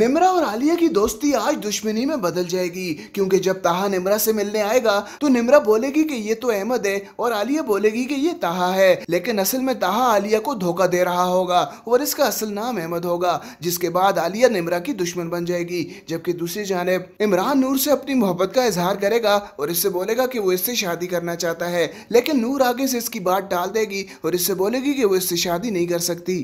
निमरा और आलिया की दोस्ती आज दुश्मनी में बदल जाएगी क्योंकि जब ताहा निमरा से मिलने आएगा तो निमरा बोलेगी कि ये तो अहमद है और आलिया बोलेगी कि ये ताहा है लेकिन असल में ताहा आलिया को धोखा दे रहा होगा और इसका असल नाम अहमद होगा जिसके बाद आलिया निमरा की दुश्मन बन जाएगी जबकि दूसरी जानब इमरान नूर से अपनी मोहब्बत का इजहार करेगा और इससे बोलेगा की वो इससे शादी करना चाहता है लेकिन नूर आगे से इसकी बात टाल देगी और इससे बोलेगी की वो इससे शादी नहीं कर सकती